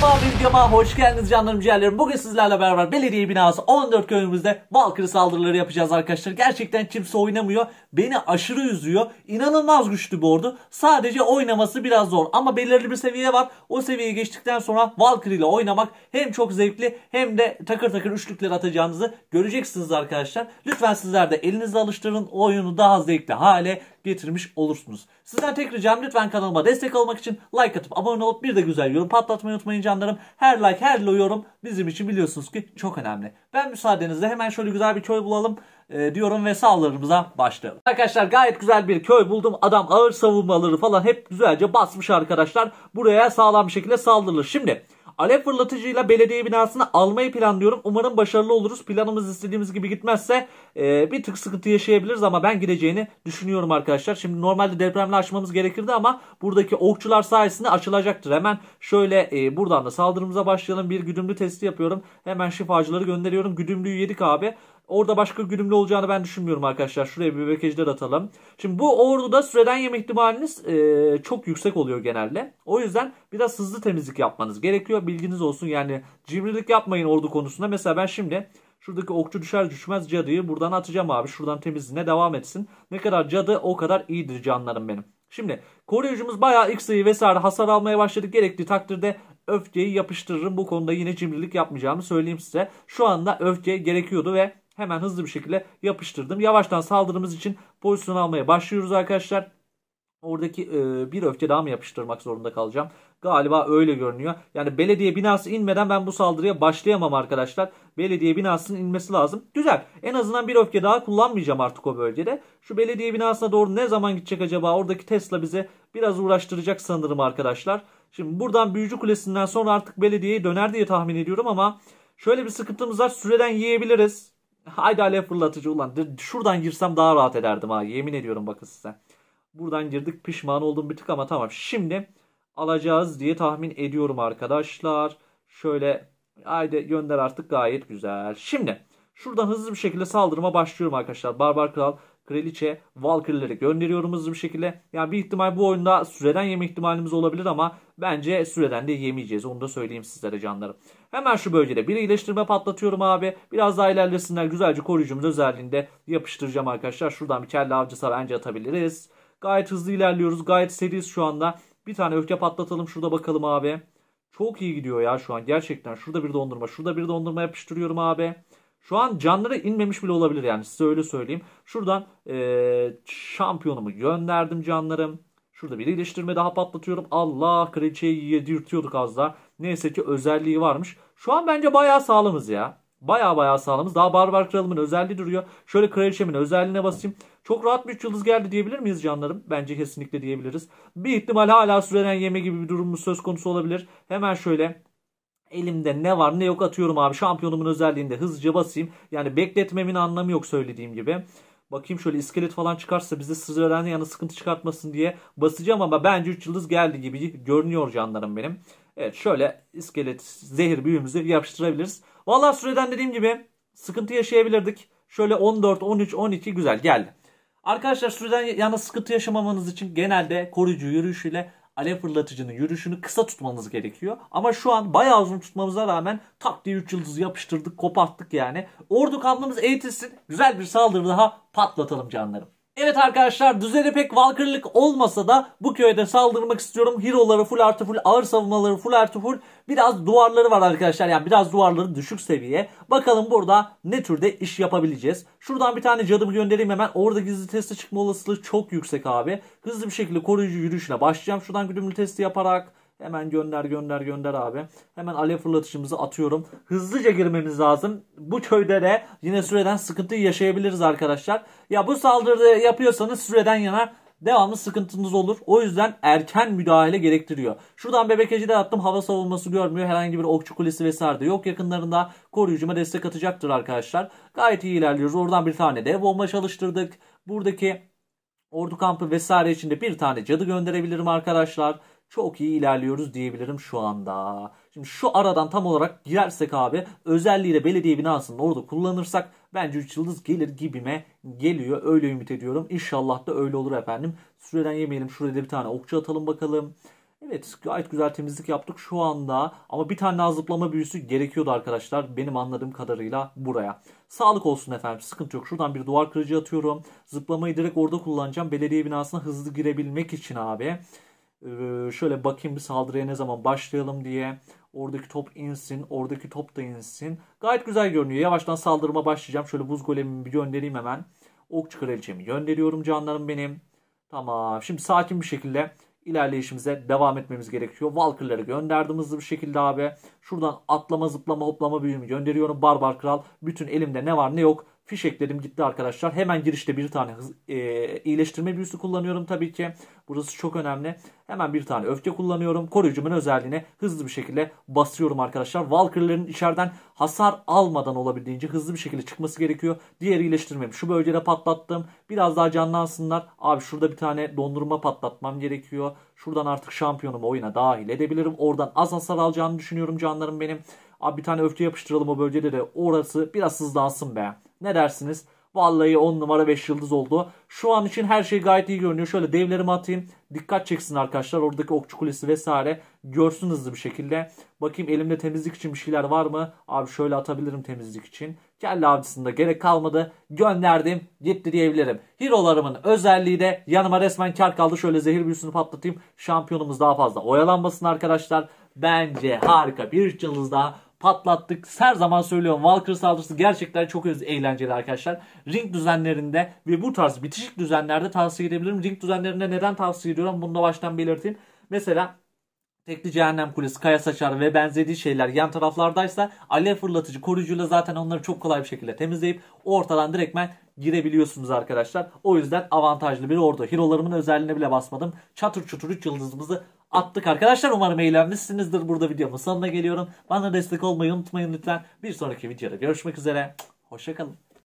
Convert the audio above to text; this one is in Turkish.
Kanalıma, videoma hoş geldiniz canlarım ciğerlerim. Bugün sizlerle beraber belediye binası 14 köyümüzde Valkyrie saldırıları yapacağız arkadaşlar. Gerçekten kimse oynamıyor. Beni aşırı üzüyor. İnanılmaz güçlü bir ordu. Sadece oynaması biraz zor. Ama belirli bir seviye var. O seviyeye geçtikten sonra Valkyrie ile oynamak hem çok zevkli hem de takır takır üçlükler atacağınızı göreceksiniz arkadaşlar. Lütfen sizler de elinizi alıştırın. O oyunu daha zevkli hale getirmiş olursunuz. Sizden tek ricam lütfen kanalıma destek olmak için like atıp abone olup bir de güzel yorum patlatmayı unutmayın canlarım. Her like her yorum bizim için biliyorsunuz ki çok önemli. Ben müsaadenizle hemen şöyle güzel bir köy bulalım e, diyorum ve sağlarımıza başlayalım. Arkadaşlar gayet güzel bir köy buldum. Adam ağır savunmaları falan hep güzelce basmış arkadaşlar. Buraya sağlam bir şekilde saldırılır. Şimdi... Alev fırlatıcıyla belediye binasını almayı planlıyorum. Umarım başarılı oluruz. Planımız istediğimiz gibi gitmezse e, bir tık sıkıntı yaşayabiliriz ama ben gideceğini düşünüyorum arkadaşlar. Şimdi normalde depremle açmamız gerekirdi ama buradaki okçular sayesinde açılacaktır. Hemen şöyle e, buradan da saldırımıza başlayalım. Bir güdümlü testi yapıyorum. Hemen şifacıları gönderiyorum. Güdümlüyü yedik abi. Orada başka gülümlü olacağını ben düşünmüyorum arkadaşlar. Şuraya bir bekeciler atalım. Şimdi bu orduda süreden yeme ihtimaliniz e, çok yüksek oluyor genelde. O yüzden biraz hızlı temizlik yapmanız gerekiyor. Bilginiz olsun yani cimrilik yapmayın ordu konusunda. Mesela ben şimdi şuradaki okçu düşer düşmez cadıyı buradan atacağım abi. Şuradan temizliğine devam etsin. Ne kadar cadı o kadar iyidir canlarım benim. Şimdi koruyucumuz bayağı ilk sayı vesaire hasar almaya başladı. Gerektiği takdirde öfkeyi yapıştırırım. Bu konuda yine cimrilik yapmayacağımı söyleyeyim size. Şu anda öfke gerekiyordu ve hemen hızlı bir şekilde yapıştırdım. Yavaştan saldırımız için pozisyon almaya başlıyoruz arkadaşlar. Oradaki e, bir öfke daha mı yapıştırmak zorunda kalacağım? Galiba öyle görünüyor. Yani belediye binası inmeden ben bu saldırıya başlayamam arkadaşlar. Belediye binasının inmesi lazım. Güzel. En azından bir öfke daha kullanmayacağım artık o bölgede. Şu belediye binasına doğru ne zaman gidecek acaba? Oradaki Tesla bize biraz uğraştıracak sanırım arkadaşlar. Şimdi buradan Büyücü Kulesi'nden sonra artık belediyeye döner diye tahmin ediyorum ama şöyle bir sıkıntımız var. Süreden yiyebiliriz. Haydi alev fırlatıcı ulan. Şuradan girsem daha rahat ederdim ha. Yemin ediyorum bakın size. Buradan girdik pişman oldum bir tık ama tamam. Şimdi alacağız diye tahmin ediyorum arkadaşlar. Şöyle haydi gönder artık gayet güzel. Şimdi şuradan hızlı bir şekilde saldırıma başlıyorum arkadaşlar. Barbar Kral Kraliçe Valkyrie'leri gönderiyorum hızlı bir şekilde. Yani bir ihtimal bu oyunda süreden yeme ihtimalimiz olabilir ama bence süreden de yemeyeceğiz. Onu da söyleyeyim sizlere canlarım. Hemen şu bölgede bir iyileştirme patlatıyorum abi. Biraz daha ilerlesinler. Güzelce koruyucumuz özelliğinde yapıştıracağım arkadaşlar. Şuradan bir kelle avcısı bence atabiliriz. Gayet hızlı ilerliyoruz. Gayet seriyiz şu anda. Bir tane öfke patlatalım. Şurada bakalım abi. Çok iyi gidiyor ya şu an gerçekten. Şurada bir dondurma. Şurada bir dondurma yapıştırıyorum abi. Şu an canları inmemiş bile olabilir yani size öyle söyleyeyim. Şuradan e, şampiyonumu gönderdim canlarım. Şurada bir iyileştirme daha patlatıyorum. Allah kraliçeyi yedirtiyorduk az daha. Neyse ki özelliği varmış. Şu an bence bayağı sağlamız ya. Baya baya sağlamız. Daha Barbar Kralımın özelliği duruyor. Şöyle Kraliçemin özelliğine basayım. Çok rahat bir yıldız geldi diyebilir miyiz canlarım? Bence kesinlikle diyebiliriz. Bir ihtimal hala süren yeme gibi bir durumumuz söz konusu olabilir. Hemen şöyle Elimde ne var ne yok atıyorum abi. Şampiyonumun özelliğinde hızlıca basayım. Yani bekletmemin anlamı yok söylediğim gibi. Bakayım şöyle iskelet falan çıkarsa bize sızıran yana sıkıntı çıkartmasın diye basacağım ama bence 3 yıldız geldi gibi görünüyor canlarım benim. Evet şöyle iskelet zehir büyüğümüzü yapıştırabiliriz. vallahi süreden dediğim gibi sıkıntı yaşayabilirdik. Şöyle 14, 13, 12 güzel geldi. Arkadaşlar süreden yana sıkıntı yaşamamanız için genelde koruyucu yürüyüşüyle Ale fırlatıcının yürüyüşünü kısa tutmanız gerekiyor. Ama şu an bayağı uzun tutmamıza rağmen tak diye 3 yıldızı yapıştırdık koparttık yani. Ordu kanlımız eğitilsin güzel bir saldırı daha patlatalım canlarım. Evet arkadaşlar düzene pek valkırlık olmasa da bu köyde saldırmak istiyorum. Hero'ları full artı full, ağır savunmaları full artı full. Biraz duvarları var arkadaşlar. Yani biraz duvarları düşük seviye. Bakalım burada ne türde iş yapabileceğiz. Şuradan bir tane cadımı göndereyim hemen. Orada gizli testi çıkma olasılığı çok yüksek abi. Hızlı bir şekilde koruyucu yürüyüşüne başlayacağım. Şuradan güdümlü testi yaparak Hemen gönder gönder gönder abi. Hemen alev fırlatışımızı atıyorum. Hızlıca girmemiz lazım. Bu köyde de yine süreden sıkıntı yaşayabiliriz arkadaşlar. Ya bu saldırıda yapıyorsanız süreden yana devamlı sıkıntınız olur. O yüzden erken müdahale gerektiriyor. Şuradan bebekeci de attım. Hava savunması görmüyor. Herhangi bir okçu kulesi vesaire de yok yakınlarında. Koruyucuma destek atacaktır arkadaşlar. Gayet iyi ilerliyoruz. Oradan bir tane de bomba çalıştırdık. Buradaki ordu kampı vesaire içinde bir tane cadı gönderebilirim arkadaşlar çok iyi ilerliyoruz diyebilirim şu anda. Şimdi şu aradan tam olarak girersek abi özelliğiyle belediye binasının orada kullanırsak bence 3 yıldız gelir gibime geliyor. Öyle ümit ediyorum. İnşallah da öyle olur efendim. Süreden yemeyelim. Şurada bir tane okçu atalım bakalım. Evet gayet güzel temizlik yaptık şu anda ama bir tane daha zıplama büyüsü gerekiyordu arkadaşlar benim anladığım kadarıyla buraya. Sağlık olsun efendim sıkıntı yok. Şuradan bir duvar kırıcı atıyorum. Zıplamayı direkt orada kullanacağım belediye binasına hızlı girebilmek için abi. Ee, şöyle bakayım bir saldırıya ne zaman başlayalım diye. Oradaki top insin, oradaki top da insin. Gayet güzel görünüyor. Yavaştan saldırıma başlayacağım. Şöyle buz golemimi bir göndereyim hemen. Ok kraliçemi gönderiyorum canlarım benim. Tamam. Şimdi sakin bir şekilde ilerleyişimize devam etmemiz gerekiyor. Valkyrları gönderdim hızlı bir şekilde abi. Şuradan atlama, zıplama, hoplama büyümü gönderiyorum. Barbar Kral bütün elimde ne var ne yok Fiş ekledim gitti arkadaşlar. Hemen girişte bir tane hız, e, iyileştirme büyüsü kullanıyorum tabii ki. Burası çok önemli. Hemen bir tane öfke kullanıyorum. Koruyucumun özelliğine hızlı bir şekilde basıyorum arkadaşlar. Walker'ların içeriden hasar almadan olabildiğince hızlı bir şekilde çıkması gerekiyor. Diğer iyileştirmemi şu bölgede patlattım. Biraz daha canlansınlar. Abi şurada bir tane dondurma patlatmam gerekiyor. Şuradan artık şampiyonumu oyuna dahil edebilirim. Oradan az hasar alacağını düşünüyorum canlarım benim. Abi bir tane öfke yapıştıralım o bölgede de orası biraz hızlansın be. Ne dersiniz? Vallahi 10 numara 5 yıldız oldu. Şu an için her şey gayet iyi görünüyor. Şöyle devlerimi atayım. Dikkat çeksin arkadaşlar. Oradaki okçu kulesi vesaire. Görsün hızlı bir şekilde. Bakayım elimde temizlik için bir şeyler var mı? Abi şöyle atabilirim temizlik için. Kelle avcısında gerek kalmadı. Gönderdim. Gitti diyebilirim. Hero'larımın özelliği de yanıma resmen kar kaldı. Şöyle zehir büyüsünü patlatayım. Şampiyonumuz daha fazla oyalanmasın arkadaşlar. Bence harika bir yıldız daha patlattık. Her zaman söylüyorum Walker saldırısı gerçekten çok eğlenceli arkadaşlar. Ring düzenlerinde ve bu tarz bitişik düzenlerde tavsiye edebilirim. Ring düzenlerinde neden tavsiye ediyorum bunu da baştan belirteyim. Mesela Tekli Cehennem Kulesi, Kaya Saçar ve benzeri şeyler yan taraflardaysa alev fırlatıcı koruyucuyla zaten onları çok kolay bir şekilde temizleyip ortadan direktmen girebiliyorsunuz arkadaşlar. O yüzden avantajlı bir ordu. Hero'larımın özelliğine bile basmadım. Çatır çutur 3 yıldızımızı attık arkadaşlar. Umarım eğlenmişsinizdir. Burada videomun sonuna geliyorum. Bana destek olmayı unutmayın lütfen. Bir sonraki videoda görüşmek üzere. Hoşçakalın.